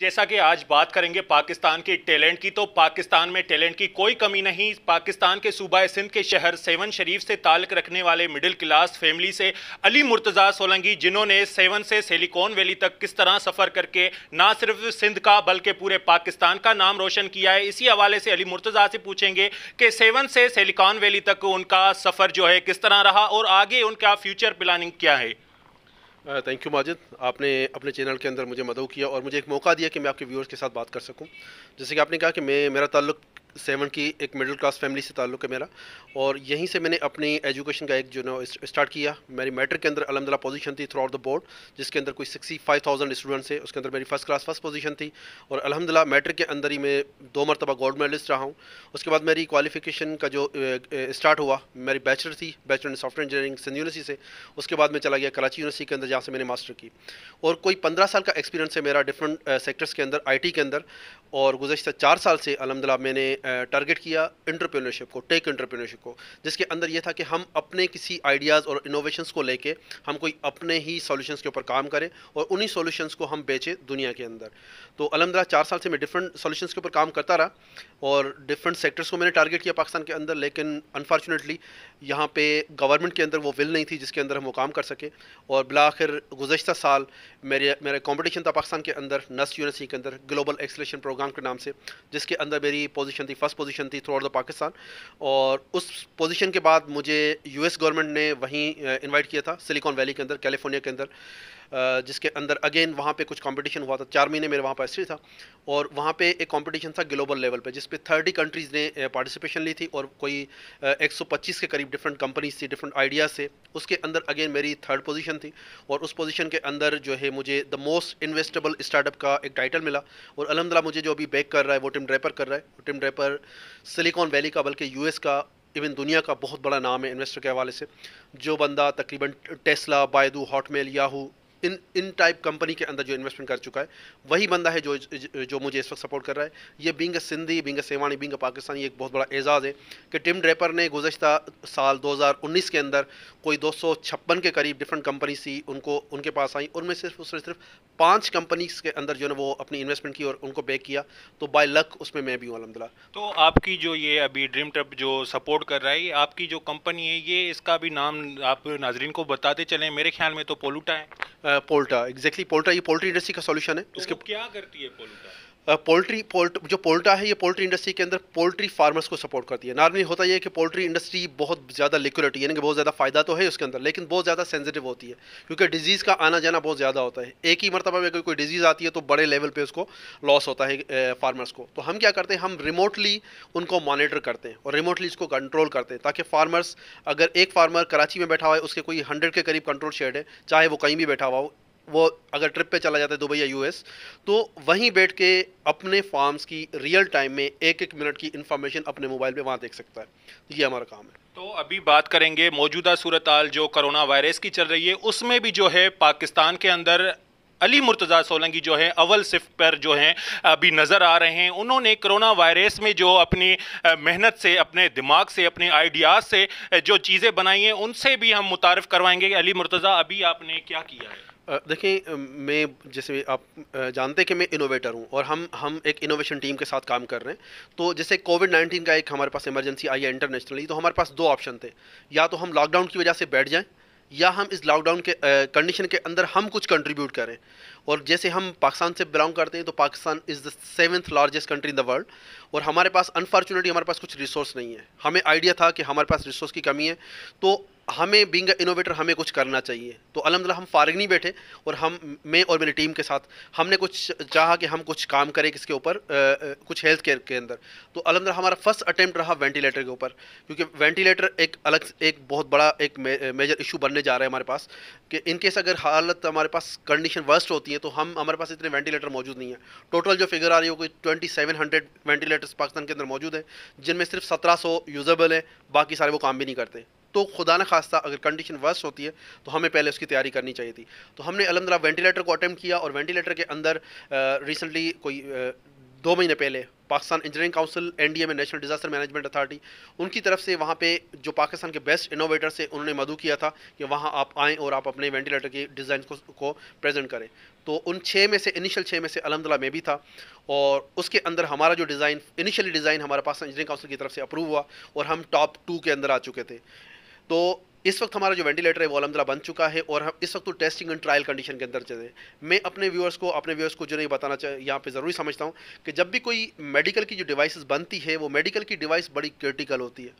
जैसा कि आज बात करेंगे पाकिस्तान के टैलेंट की तो पाकिस्तान में टैलेंट की कोई कमी नहीं पाकिस्तान के सूबा सिंध के शहर सेवन शरीफ से ताल्लक रखने वाले मिडिल क्लास फैमिली से अली मुर्तज़ा सोलंगी जिन्होंने सेवन से सिलिकॉन वैली तक किस तरह सफ़र करके ना सिर्फ सिंध का बल्कि पूरे पाकिस्तान का नाम रोशन किया है इसी हवाले से अली मुर्तज़ा से पूछेंगे कि सेवन से सिलिकॉन वैली तक उनका सफ़र जो है किस तरह रहा और आगे उनका फ्यूचर प्लानिंग क्या है थैंक यू माजिद आपने अपने चैनल के अंदर मुझे मदद किया और मुझे एक मौका दिया कि मैं आपके व्यूअर्स के साथ बात कर सकूं जैसे कि आपने कहा कि मैं मेरा ताल्लुक सेवन की एक मिडिल क्लास फैमिली से ताल्लुक़ है मेरा और यहीं से मैंने अपनी एजुकेशन का एक जो ना स्टार्ट किया मेरी मैट्रिक के अंदर अलहमदिल्ला पोजीशन थी थ्रू आउट द बोर्ड जिसके अंदर कोई सिक्सटी फाइव थाउजेंड स्टूडेंट्स थे उसके अंदर मेरी फर्स्ट क्लास फर्स्ट पोजीशन थी और अलहमदिल्ला मैट्रिक के अंदर ही मैं दो मरतबा गोल्ड मेडलिस्ट रहा हूँ उसके बाद मेरी क्वालिफिकेशन का जो स्टार्ट हुआ मेरी बैचलर थी bachelor in software engineering Sindh university से उसके बाद मैं चला गया कराची यूनिवर्सिटी के अंदर जहाँ से मैंने मास्टर की और कोई पंद्रह साल का एक्सपीरियंस है मेरा डिफरेंट सेक्टर्स के अंदर आई के अंदर और गुजशत चार साल से अलहमदिल्ला मैंने टारगेट किया इंटरप्रेन्योरशिप को टेक इंटरप्रेन्योरशिप को जिसके अंदर यह था कि हम अपने किसी आइडियाज़ और इनोवेशंस को लेके हम कोई अपने ही सॉल्यूशंस के ऊपर काम करें और उन्हीं सॉल्यूशंस को हम बेचें दुनिया के अंदर तो अलहमदिल्ला चार साल से मैं डिफरेंट सोल्यूशन के ऊपर काम करता रहा और डिफरेंट सेक्टर्स को मैंने टारगेट किया पाकिस्तान के अंदर लेकिन अनफॉर्चुनेटली यहाँ पे गवर्नमेंट के अंदर वो विल नहीं थी जिसके अंदर हम वो काम कर सकें और बिला आखिर गुजशत साल मेरे मेरा कॉम्पटिशन था पाकिस्तान के अंदर नस यूनिवर्सिटी के अंदर ग्लोबल एक्सलेशन प्रोग्राम के नाम से जिसके अंदर मेरी पोजिशन थी थी फर्स्ट पोजीशन थी थ्रू आउट द पाकिस्तान और उस पोजीशन के बाद मुझे यूएस गवर्नमेंट ने वहीं इनवाइट किया था सिलिकॉन वैली के अंदर कैलिफोर्निया के अंदर जिसके अंदर अगेन वहाँ पे कुछ कंपटीशन हुआ था चार महीने मेरे वहाँ पर हिस्ट्री था और वहाँ पे एक कंपटीशन था ग्लोबल लेवल पे जिस पे थर्टी कंट्रीज़ ने पार्टिसिपेशन ली थी और कोई 125 के करीब डिफरेंट कंपनीज थी डिफरेंट आइडियाज़ से उसके अंदर अगेन मेरी थर्ड पोजीशन थी और उस पोजीशन के अंदर जो है मुझे द मोस्ट इन्वेस्टेबल स्टार्टअप का एक टाइटल मिला और अलहमदिल्ला मुझे जो अभी बैक कर रहा है वो टिम ड्रैपर कर रहा है टिम ड्रैपर सिलिकॉन वैली का बल्कि यू का इवन दुनिया का बहुत बड़ा नाम है इन्वेस्टर के हवाले से जो बंदा तकरीबन टेस्ला बायदू हॉटमेल याहू इन इन टाइप कंपनी के अंदर जो इन्वेस्टमेंट कर चुका है वही बंदा है जो जो मुझे इस वक्त सपोर्ट कर रहा है ये being Sindhi being Sehwani being Pakistani एक बहुत बड़ा एजाज़ है कि टिम ड्रेपर ने गुजशत साल 2019 के अंदर कोई दो के करीब डिफरेंट कंपनी थी उनको उनके पास आई उनमें सिर्फ उसने सिर्फ पाँच कंपनी के अंदर जो है वो अपनी इन्वेस्टमेंट की और उनको बैक किया तो बाई लक उसमें मैं भी हूँ अलहमदिल्ला तो आपकी जो ये अभी ड्रीम ट्रप जो सपोर्ट कर रहा है आपकी जो कंपनी है ये इसका भी नाम आप नाजरीन को बताते चलें मेरे ख्याल में तो पोलूटा है पोल्टा एग्जैक्टली पोल्टा ये पोल्ट्री इंडस्ट्री का सोल्यूशन है तो इसके क्या करती है पोल्टा पोल्ट्री पोल्ट जो पोल्टा है ये पोल्ट्री इंडस्ट्री के अंदर पोल्ट्री फार्मर्स को सपोर्ट करती है नॉर्मली होता है कि पोल्ट्री इंडस्ट्री बहुत ज़्यादा लिक्विडिटी यानी कि बहुत ज़्यादा फ़ायदा तो है उसके अंदर लेकिन बहुत ज़्यादा सेंसिटिव होती है क्योंकि डिजीज़ का आना जाना बहुत ज़्यादा होता है एक ही मरतबा में अगर कोई डिजीज़ आती है तो बड़े लेवल पर उसको लॉस होता है फार्मर्स को तो हम क्या करते हैं हम रिमोटली उनको मॉनिटर करते हैं और रिमोटली इसको कंट्रोल करते हैं ताकि फार्मर्स अगर एक फार्मर कराची में बैठा हुआ है उसके कोई हंड्रेड के करीब कंट्रोल शेड है चाहे वो कहीं भी बैठा हुआ हो वो अगर ट्रिप पे चला जाता है दुबई या यूएस तो वहीं बैठ के अपने फार्म्स की रियल टाइम में एक एक मिनट की इन्फॉर्मेशन अपने मोबाइल पे वहाँ देख सकता है तो ये हमारा काम है तो अभी बात करेंगे मौजूदा सूरत जो करोना वायरस की चल रही है उसमें भी जो है पाकिस्तान के अंदर अली मुर्तज़ा सोलंगी जो है अव्वल सिफ पर जो हैं अभी नज़र आ रहे हैं उन्होंने कोरोना वायरस में जो अपनी मेहनत से अपने दिमाग से अपने आइडियाज़ से जो चीज़ें बनाई हैं उनसे भी हम मुतारफ़ करवाएंगे अली मुर्तज़ा अभी आपने क्या किया है देखें मैं जैसे आप जानते हैं कि मैं इनोवेटर हूँ और हम हम एक इनोवेशन टीम के साथ काम कर रहे हैं तो जैसे कोविड नाइन्टीन का एक हमारे पास इमरजेंसी आई है इंटरनेशनली तो हमारे पास दो ऑप्शन थे या तो हम लॉकडाउन की वजह से बैठ जाएं या हम इस लॉकडाउन के कंडीशन के अंदर हम कुछ कंट्रीब्यूट करें और जैसे हम पाकिस्तान से बिलोंग करते हैं तो Pakistan is the seventh largest country in the world और हमारे पास अनफॉर्चुनेटली हमारे पास कुछ रिसोर्स नहीं है हमें आइडिया था कि हमारे पास रिसोर्स की कमी है तो हमें बिंग इनोवेटर हमें कुछ करना चाहिए तो अलहमदिल्ला हम फारग नहीं बैठे और हम मैं और मेरी टीम के साथ हमने कुछ चाहा कि हम कुछ काम करें किसके ऊपर कुछ हेल्थ केयर के अंदर तो अलहमदिल्ला हमारा फर्स्ट अटैम्प्ट रहा वेंटिलेटर के ऊपर क्योंकि वेंटिलेटर एक अलग एक बहुत बड़ा एक मे, मेजर इशू बनने जा रहा है हमारे पास कि इनकेस अगर हालत हमारे पास कंडीशन वर्स्ट होती है तो हम हमारे पास इतने वेंटिलेटर मौजूद नहीं है टोटल जो फिगर आ रही है कोई twenty seven hundred ventilators Pakistan के अंदर मौजूद है जिनमें सिर्फ सत्रह सौ यूज़ेबल है बाकी सारे वो काम भी नहीं करते तो खुदा न खास्ता अगर कंडीशन वर्स होती है तो हमें पहले उसकी तैयारी करनी चाहिए थी तो हमने अलहमदिल्ला वेंटिलेटर को अटैम्प्ट किया और वेंटिलेटर के अंदर रिसेंटली कोई दो महीने पहले पाकिस्तान इंजीनियरिंग काउंसिल एनडीए में नेशनल डिजास्टर मैनेजमेंट अथॉरिटी उनकी तरफ से वहाँ पे जो पाकिस्तान के बेस्ट इनोवेटर से उन्होंने मधु किया था कि वहाँ आप आएँ और आप अपने वेंटिलेटर के डिज़ाइन को, को प्रेजेंट करें तो उन छः में से इनिशियल छः में से अलहमदिल्ला में भी था और उसके अंदर हमारा जो डिज़ाइन इनिशियली डिज़ाइन हमारे पाकिस्तान इंजीनियरिंग काउंसिल की तरफ से अप्रूव हुआ और हम टॉप टू के अंदर आ चुके थे 都。इस वक्त हमारा जो वेंटिलेटर है वो अलहमदिल्ला बन चुका है और हम इस वक्त तो टेस्टिंग एंड ट्रायल कंडीशन के अंदर चले मैं अपने व्यूअर्स को अपने व्यूअर्स को जो नहीं बताना चाहिए यहाँ पे ज़रूरी समझता हूँ कि जब भी कोई मेडिकल की जो डिवाइसेस बनती है वो मेडिकल की डिवाइस बड़ी क्रिटिकल होती है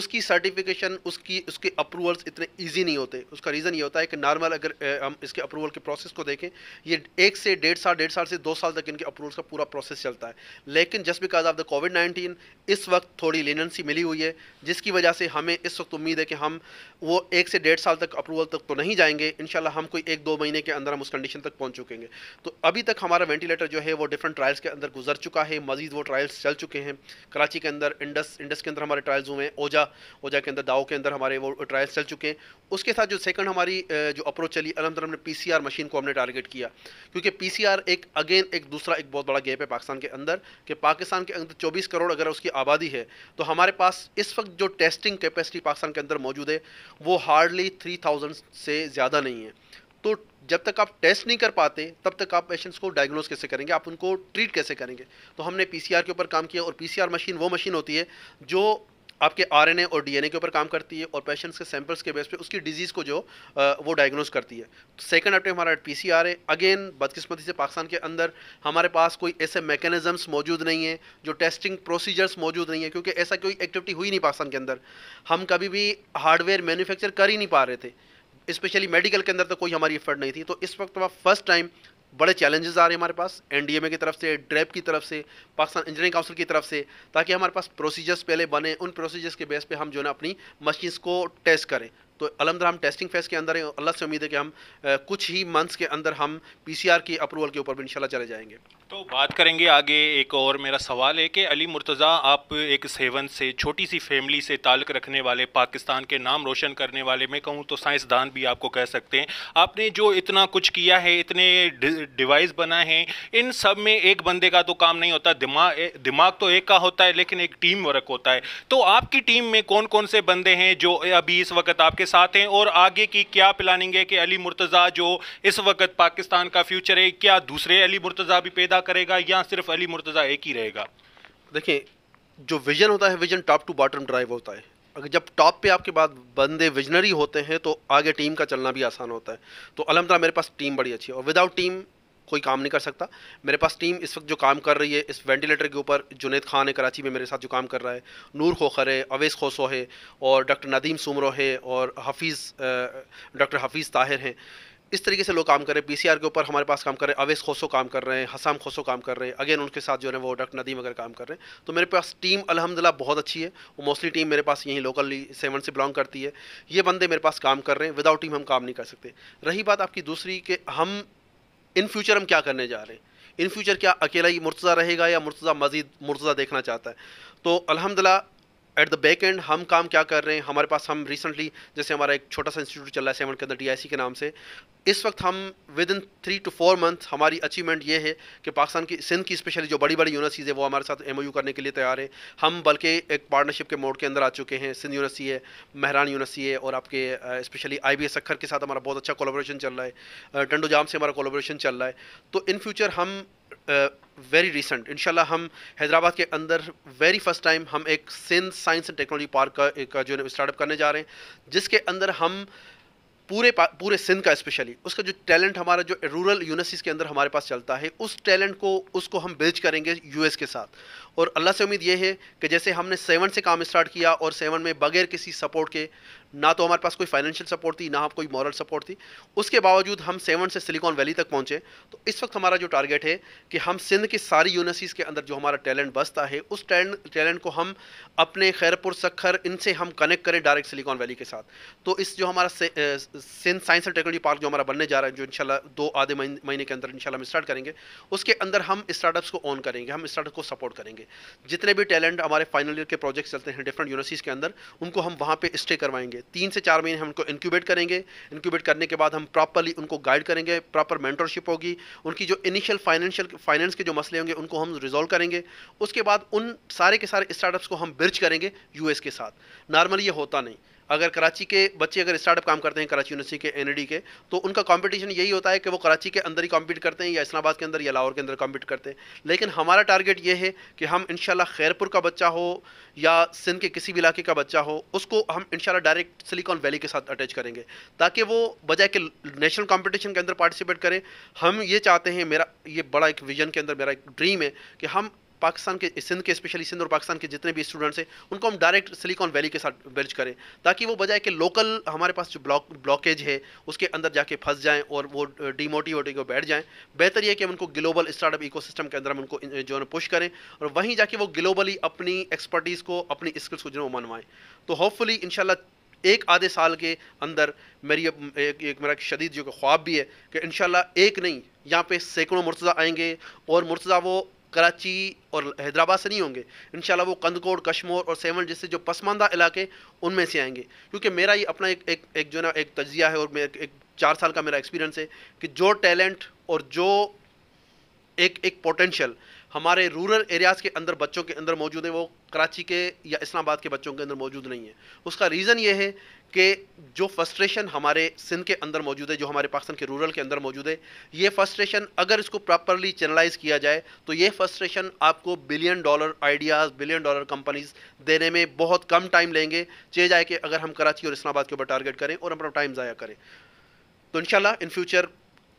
उसकी सर्टिफिकेशन उसकी उसके अप्रूवल्स इतने ईजी नहीं होते उसका रीज़न ये होता है कि नॉर्मल अगर हम इसके अप्रूवल के प्रोसेस को देखें ये एक से डेढ़ साल डेढ़ साल से दो साल तक इनके अप्रूवल्स का पूरा प्रोसेस चलता है लेकिन just because of the covid nineteen इस वक्त थोड़ी लेनेंसी मिली हुई है जिसकी वजह से हमें इस वक्त उम्मीद है कि हम वो एक से डेढ़ साल तक अप्रूवल तक तो नहीं जाएंगे इन हम कोई एक दो महीने के अंदर हम उस कंडीशन तक पहुँच चुकेंगे तो अभी तक हमारा वेंटिलेटर जो है वो डिफरेंट ट्रायल्स के अंदर गुजर चुका है मजीद वो ट्रायल्स चल चुके हैं कराची के अंदर इंडस इंडस के अंदर हमारे ट्रायल्स हुए हैं ओजा ओजा के अंदर दाओ के अंदर हमारे वो ट्रायल्स चल चुके हैं उसके साथ जो सेकंड हमारी जो अप्रोच चली अलहमद हमने पी मशीन को हमने टारगेट किया क्योंकि पी एक अगेन एक दूसरा एक बहुत बड़ा गैप है पाकिस्तान के अंदर कि पाकिस्तान के अंदर चौबीस करोड़ अगर उसकी आबादी है तो हमारे पास इस वक्त जो टेस्टिंग कैपेसिटी पाकिस्तान के अंदर मौजूद है वो हार्डली थ्री थाउजेंड से ज़्यादा नहीं है तो जब तक आप टेस्ट नहीं कर पाते तब तक आप पेशेंट्स को डायग्नोज कैसे करेंगे आप उनको ट्रीट कैसे करेंगे तो हमने पीसीआर के ऊपर काम किया और पीसीआर मशीन वो मशीन होती है जो आपके आरएनए और डीएनए के ऊपर काम करती है और पेशेंट्स के सैंपल्स के बेस पे उसकी डिजीज़ को जो आ, वो डायग्नोज करती है सेकंड अपडेट हमारा पी सी आर है अगेन बदकिस्मती से पाकिस्तान के अंदर हमारे पास कोई ऐसे मेकेनिज़म्स मौजूद नहीं है जो टेस्टिंग प्रोसीजर्स मौजूद नहीं है क्योंकि ऐसा कोई एक्टिविटी हुई नहीं पाकिस्तान के अंदर हम कभी भी हार्डवेयर मैन्युफैक्चर कर ही नहीं पा रहे थे स्पेशली मेडिकल के अंदर तो कोई हमारी एफर्ट नहीं थी तो इस वक्त वह फर्स्ट टाइम बड़े चैलेंजेस आ रहे हैं हमारे पास एनडीएमए की तरफ से ड्रैप की तरफ से पाकिस्तान इंजीनियरिंग काउंसिल की तरफ से ताकि हमारे पास प्रोसीजर्स पहले बने उन प्रोसीजर्स के बेस पे हम जो है ना अपनी मशीन्स को टेस्ट करें तो अलहमद हम टेस्टिंग फेज़ के अंदर हैं अल्लाह से उम्मीद है कि हम कुछ ही मंथ्स के अंदर हम पी की अप्रूवल के ऊपर भी इंशाल्लाह चले जाएंगे तो बात करेंगे आगे एक और मेरा सवाल है कि अली मुर्तज़ा आप एक सेवन से छोटी सी फैमिली से ताल्लुक़ रखने वाले पाकिस्तान के नाम रोशन करने वाले मैं कहूँ तो साइंसदान भी आपको कह सकते हैं आपने जो इतना कुछ किया है इतने डिवाइस बनाए हैं इन सब में एक बंदे का तो काम नहीं होता दिमाग दिमाग तो एक का होता है लेकिन एक टीम वर्क होता है तो आपकी टीम में कौन कौन से बंदे हैं जो अभी इस वक्त आपके साथ हैं और आगे की क्या प्लानिंग है कि अली मुर्तज़ा जो इस वक्त पाकिस्तान का फ्यूचर है क्या दूसरे अली मुर्तज़ा भी पैदा करेगा या सिर्फ अली मुर्तज़ा एक ही रहेगा देखिए जो विजन होता है vision top to bottom drive होता है अगर जब टॉप पे आपके बाद बंदे विजनरी होते हैं तो आगे टीम का चलना भी आसान होता है तो अलहमदा मेरे पास टीम बड़ी अच्छी है और विदाउट टीम कोई काम नहीं कर सकता मेरे पास टीम इस वक्त जो काम कर रही है इस वेंटिलेटर के ऊपर जुनेद खान है कराची में मेरे साथ जो काम कर रहा है नूर खोखर है अवेस खोसो है और डॉक्टर नदीम सुमरो है और हफीज़ डॉक्टर हफीज़ ताहिर हैं इस तरीके से लोग काम कर रहे हैं पीसीआर के ऊपर हमारे पास काम कर रहे हैं अवेस खोसो काम कर रहे हैं हसाम खोसो काम कर रहे हैं अगेन उनके साथ जो है वो डॉक्टर नदीम वगैरह काम कर रहे हैं तो मेरे पास टीम अलहमदिल्ला बहुत अच्छी है वो मोस्टली टीम मेरे पास यहीं लोकली सेवन से बिलोंग करती है ये बंदे मेरे पास काम कर रहे हैं विदाउट टीम हम काम नहीं कर सकते रही बात आपकी दूसरी कि हम इन फ्यूचर हम क्या करने जा रहे हैं इन फ्यूचर क्या अकेला ही मुर्तज़ा रहेगा या मुर्तज़ा मजीद मुर्तज़ा देखना चाहता है तो अलहमदिल्ला एट द बैक एंड हम काम क्या कर रहे हैं हमारे पास हम रिसेंटली जैसे हमारा एक छोटा सा इंस्टीट्यूट चल रहा है सेवन के अंदर डी के नाम से इस वक्त हम within three to four month हमारी अचीवमेंट ये है कि पाकिस्तान की सिंध की स्पेशली जो बड़ी बड़ी यूनिवर्सिटीज़ है वो हमारे साथ एम करने के लिए तैयार हैं हम बल्कि एक पार्टनरशिप के मोड के अंदर आ चुके हैं सिंध यूनिवर्सिटी है महरान यूनिवर्सिटी है और आपके स्पेशली आई बी के साथ हमारा बहुत अच्छा कोलाब्रेशन चल रहा है टंडो जाम से हमारा कोलाब्रेशन चल रहा है तो इन फ्यूचर हम वेरी रिसेंट इन हम हैदराबाद के अंदर वेरी फर्स्ट टाइम हम एक Sindh science and technology park का, एक जो स्टार्टअप करने जा रहे हैं जिसके अंदर हम पूरे पूरे सिंध का स्पेशली उसका जो टैलेंट हमारा जो रूरल यूनिवर्सिटीज़ के अंदर हमारे पास चलता है उस टैलेंट को उसको हम बेच करेंगे यूएस के साथ और अल्लाह से उम्मीद ये है कि जैसे हमने सेवन से काम स्टार्ट किया और सेवन में बगैर किसी सपोर्ट के ना तो हमारे पास कोई फाइनेंशियल सपोर्ट थी ना हम कोई मॉरल सपोर्ट थी उसके बावजूद हम सेवन से सिलिकॉन वैली तक पहुँचे तो इस वक्त हमारा जो टारगेट है कि हम सिंध की सारी यूनिवर्सिटीज़ के अंदर जो हमारा टैलेंट बसता है उस टैलेंट को हम अपने खैरपुर सखर इनसे हम कनेक्ट करें डायरेक्ट सिलिकॉन वैली के साथ तो इस जो हमारा Sindh science and technology park जो हमारा बनने जा रहा है जो इंशाल्लाह दो आधे महीने के अंदर इंशाल्लाह हम स्टार्ट करेंगे उसके अंदर हम स्टार्टअप्स को ऑन करेंगे हम स्टार्टअप को सपोर्ट करेंगे जितने भी टैलेंट हमारे फाइनल ईयर के प्रोजेक्ट्स चलते हैं डिफरेंट यूनिवर्सिटीज़ के अंदर उनको हम वहाँ पे स्टे करवाएंगे तीन से चार महीने हम उनको इनक्यूबेट करेंगे इनक्यूबेट करने के बाद हम प्रॉपरली उनको गाइड करेंगे प्रॉपर मेंटरशिप होगी उनकी जो इनिशियल फाइनेंशियल फाइनेंस के जो मसले होंगे उनको हम रिजॉल्व करेंगे उसके बाद उन सारे के सारे स्टार्टअप्स को हम बिर्च करेंगे यूएस के साथ नॉर्मली ये होता नहीं अगर कराची के बच्चे अगर स्टार्टअप काम करते हैं कराची यूनिवर्सिटी के एन के तो उनका कॉम्पिटिशन यही होता है कि वो कराची के अंदर ही कॉम्पीट करते हैं या इस्लाबाद के अंदर या लाहौर के अंदर कॉम्पीट करते हैं लेकिन हमारा टारगेट ये है कि हम इन खैरपुर का बच्चा हो या सिंध के किसी भी इलाके का बच्चा हो उसको हम इन डायरेक्ट सिलिकॉन वैली के साथ अटैच करेंगे ताकि वो बजाय कि नेशनल कॉम्पिटिशन के अंदर पार्टिसिपेट करें हम ये चाहते हैं मेरा ये बड़ा एक विजन के अंदर मेरा एक ड्रीम है कि हम पाकिस्तान के सिंध के स्पेशली सिंध और पाकिस्तान के जितने भी स्टूडेंट्स हैं उनको हम डायरेक्ट सिलिकॉन वैली के साथ बर्ज करें ताकि वो बजाय कि लोकल हमारे पास जो ब्लॉक ब्लॉकेज है उसके अंदर जाके फंस जाएँ और वो डिमोटिवेट को बैठ जाएँ बेहतर यह कि हम उनको ग्लोबल स्टार्टअप इको के अंदर हम उनको जो है पुश करें और वहीं जाके वो ग्लोबली अपनी एक्सपर्टीज़ को अपनी स्किल्स को जो है मनवाएँ तो होपफुली इन एक आधे साल के अंदर मेरी एक, एक मेरा शदीद जो ख्वाब भी है कि इन एक नहीं यहाँ पे सैकड़ों मुर्तज़ा आएंगे और मुर्तज़ा वो कराची और हैदराबाद से नहीं होंगे इन वो कंदकोड़ कश्मोर और सेवन जैसे जो पसमानदा इलाके उनमें से आएंगे क्योंकि मेरा ये अपना एक एक, एक जो ना एक तजिया है और मेरे एक चार साल का मेरा एक्सपीरियंस है कि जो टैलेंट और जो एक एक पोटेंशियल हमारे रूरल एरियाज़ के अंदर बच्चों के अंदर मौजूद है वो कराची के या इस्लामाबाद के बच्चों के अंदर मौजूद नहीं है उसका रीज़न ये है कि जो फ्रस्ट्रेशन हमारे सिंध के अंदर मौजूद है जो हमारे पाकिस्तान के रूरल के अंदर मौजूद है ये फ्रस्ट्रेशन अगर इसको प्रॉपरली चैनलाइज किया जाए तो ये फ्रस्ट्रेशन आपको billion dollar ideas billion dollar companies देने में बहुत कम टाइम लेंगे चे जाए कि अगर हम कराची और इस्लामाबाद के ऊपर टारगेट करें और अपना टाइम ज़ाया करें तो इन इन फ्यूचर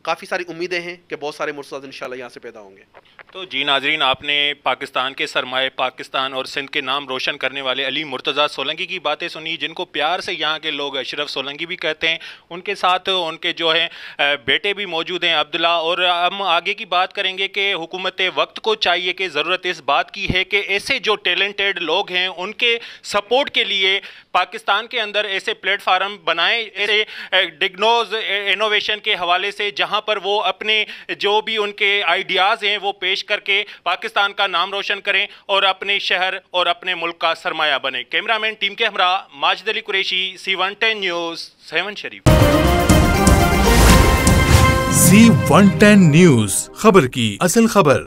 काफ़ी सारी उम्मीदें हैं कि बहुत सारे मुर्सद इन यहाँ से पैदा होंगे तो जी नाजरीन आपने पाकिस्तान के सरमाए पाकिस्तान और सिंध के नाम रोशन करने वाले अली मुर्तज़ा सोलंगी की बातें सुनी जिनको प्यार से यहाँ के लोग अशरफ सोलंगी भी कहते हैं उनके साथ उनके जो हैं बेटे भी मौजूद हैं अब्दुल्ला और हम आगे की बात करेंगे कि हुकूमत वक्त को चाहिए कि ज़रूरत इस बात की है कि ऐसे जो टैलेंटेड लोग हैं उनके सपोर्ट के लिए पाकिस्तान के अंदर ऐसे प्लेटफार्म बनाएं ऐसे डिग्नोज इनोवेशन के हवाले से जहाँ जहां पर वो अपने जो भी उनके आइडियाज़ हैं वो पेश करके पाकिस्तान का नाम रोशन करें और अपने शहर और अपने मुल्क का सरमाया बने कैमरामैन टीम के हमरा Majid Ali Qureshi C one ten news Sehwan Sharif C one ten news खबर की असल खबर